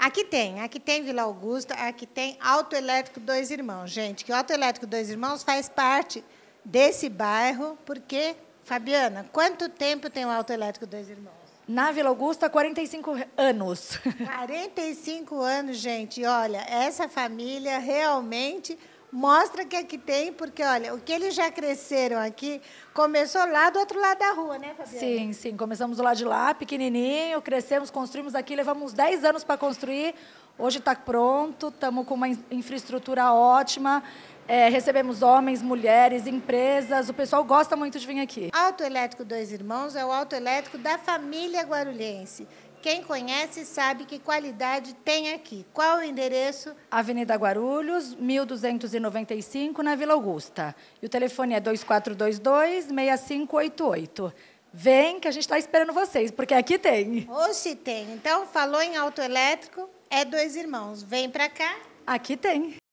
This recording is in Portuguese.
Aqui tem, aqui tem Vila Augusta, aqui tem Autoelétrico Dois Irmãos. Gente, que o Autoelétrico Dois Irmãos faz parte desse bairro, porque, Fabiana, quanto tempo tem o Autoelétrico Dois Irmãos? Na Vila Augusta, 45 anos. 45 anos, gente. Olha, essa família realmente Mostra o que é que tem, porque, olha, o que eles já cresceram aqui começou lá do outro lado da rua, né, Fabiana? Sim, sim. Começamos lá de lá, pequenininho, crescemos, construímos aqui, levamos 10 anos para construir. Hoje está pronto, estamos com uma infraestrutura ótima. É, recebemos homens, mulheres, empresas. O pessoal gosta muito de vir aqui. Autoelétrico Dois Irmãos é o autoelétrico da família guarulhense, quem conhece sabe que qualidade tem aqui. Qual o endereço? Avenida Guarulhos, 1295, na Vila Augusta. E o telefone é 2422-6588. Vem que a gente está esperando vocês, porque aqui tem. Ou se tem. Então, falou em autoelétrico, é dois irmãos. Vem para cá. Aqui tem.